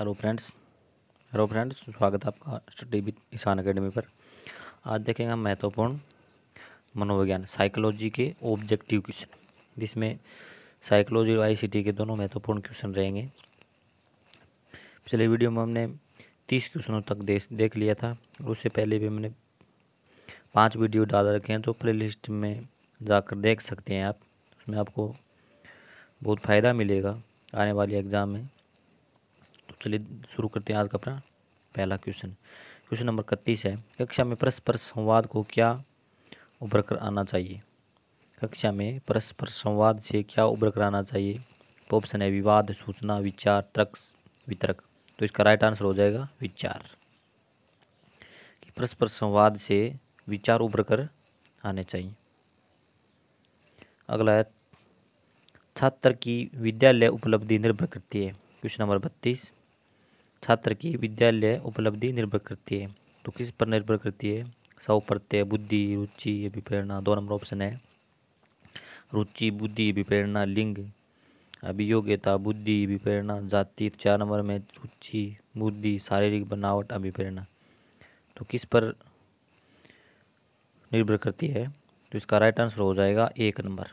hello friends hello friends स्वागत है आपका स्टडी विद ईशान अकेडमी पर आज देखेंगे हम महत्वपूर्ण मनोविज्ञान साइकोलॉजी के ऑब्जेक्टिव क्वेश्चन जिसमें साइकोलॉजी और आईसीटी के दोनों महत्वपूर्ण क्वेश्चन रहेंगे पिछले वीडियो में हमने तीस क्वेश्चनों तक देख देख लिया था और उससे पहले भी हमने पाँच वीडियो डाल रखे हैं जो प्ले लिस्ट में जाकर देख सकते हैं आप उसमें आपको बहुत फ़ायदा मिलेगा आने वाले एग्ज़ाम में तो चलिए शुरू करते हैं आज का अपना पहला क्वेश्चन क्वेश्चन नंबर इकतीस है कक्षा में परस्पर संवाद को क्या उभर कर आना चाहिए कक्षा में परस्पर संवाद से क्या उभर कर आना चाहिए तो ऑप्शन है विवाद सूचना विचार तर्क वितरक तो इसका राइट आंसर हो जाएगा विचार कि परस्पर संवाद से विचार उभर कर आने चाहिए अगला है छात्र की विद्यालय उपलब्धि निर्भर करती है क्वेश्चन नंबर बत्तीस छात्र की विद्यालय उपलब्धि निर्भर करती है तो किस पर निर्भर करती है सौ प्रत्यय बुद्धि रुचि अभिप्रेरणा दो नंबर ऑप्शन है रुचि बुद्धि अभिप्रेरणा लिंग अभियोग्यता बुद्धि अभिप्रेरणा जाति चार नंबर में रुचि बुद्धि शारीरिक बनावट अभिप्रेरणा तो किस पर निर्भर करती है तो इसका राइट आंसर हो जाएगा एक नंबर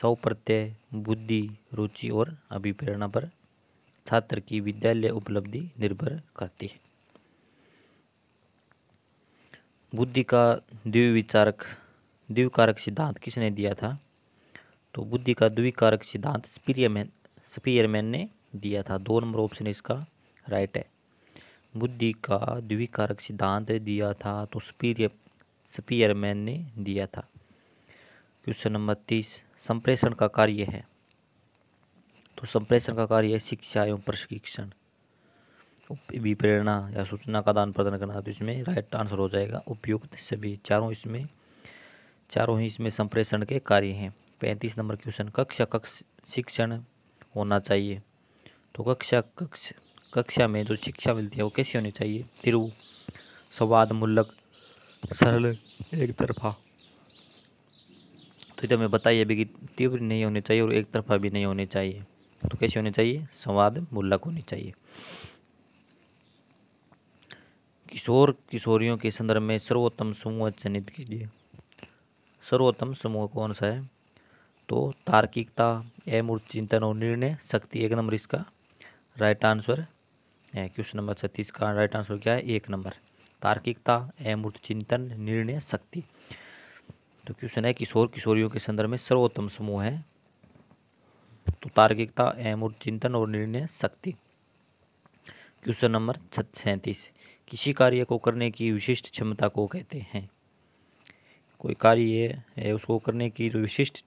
सौ प्रत्यय बुद्धि रुचि और अभिप्रेरणा पर छात्र की विद्यालय उपलब्धि निर्भर करती है बुद्धि का द्विविचारक द्विकारक सिद्धांत किसने दिया था तो बुद्धि का द्विकारक सिद्धांत स्पीरियमैन स्पीयरमैन ने दिया था दो नंबर ऑप्शन इसका राइट है बुद्धि का द्विकारक सिद्धांत दिया था तो स्पीरिय स्पीयरमैन ने दिया था क्वेश्चन नंबर तीस संप्रेषण का कार्य है तो संप्रेषण का कार्य है शिक्षा एवं प्रशिक्षण भी प्रेरणा या सूचना का दान प्रदान करना तो इसमें राइट आंसर हो जाएगा उपयुक्त सभी चारों इसमें चारों ही इसमें संप्रेषण के कार्य हैं पैंतीस नंबर क्वेश्चन कक्षा कक्ष शिक्षण होना चाहिए तो कक्षा कक्ष कक्षा में जो शिक्षा मिलती है वो कैसी होनी चाहिए तिरु संवाद मूलक सरल एक तरफा तो इधर में बताइए अभी कि तीव्र नहीं होने चाहिए और एक तरफा भी नहीं होने चाहिए तो कैसी होनी चाहिए संवाद मूलक होनी चाहिए किशोर किशोरियों के संदर्भ में सर्वोत्तम समूह चिन्हित कीजिए सर्वोत्तम समूह कौन सा है तो तार्किकता एमूर्त चिंतन और निर्णय शक्ति एक नंबर इसका राइट आंसर है क्वेश्चन नंबर छत्तीस का राइट आंसर क्या है एक नंबर तार्किकता एमूर्त चिंतन निर्णय शक्ति तो क्वेश्चन है किशोर किशोरियों के संदर्भ में सर्वोत्तम समूह है तो तार्किकता अमूर्त चिंतन और निर्णय शक्ति क्वेश्चन नंबर सैंतीस किसी कार्य को करने की विशिष्ट क्षमता को कहते हैं कोई कार्य है उसको करने की जो विशिष्ट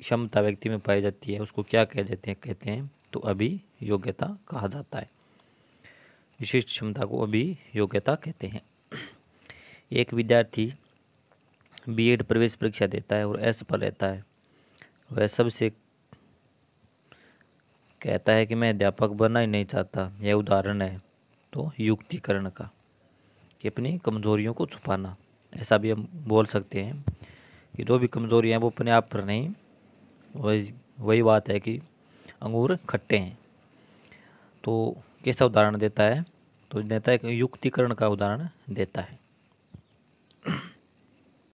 क्षमता व्यक्ति में पाई जाती है उसको क्या कह देते हैं कहते हैं तो अभी योग्यता कहा जाता है विशिष्ट क्षमता को अभी योग्यता कहते हैं एक विद्यार्थी बीएड प्रवेश परीक्षा देता है और ऐसा पर रहता है वह सबसे कहता है कि मैं अध्यापक बनना ही नहीं चाहता यह उदाहरण है तो युक्तिकरण का कि अपनी कमजोरियों को छुपाना ऐसा भी हम बोल सकते हैं कि जो भी कमजोरियाँ वो अपने आप पर नहीं वही वही बात है कि अंगूर खट्टे हैं तो कैसा उदाहरण देता है तो देता है युक्तिकरण का उदाहरण देता है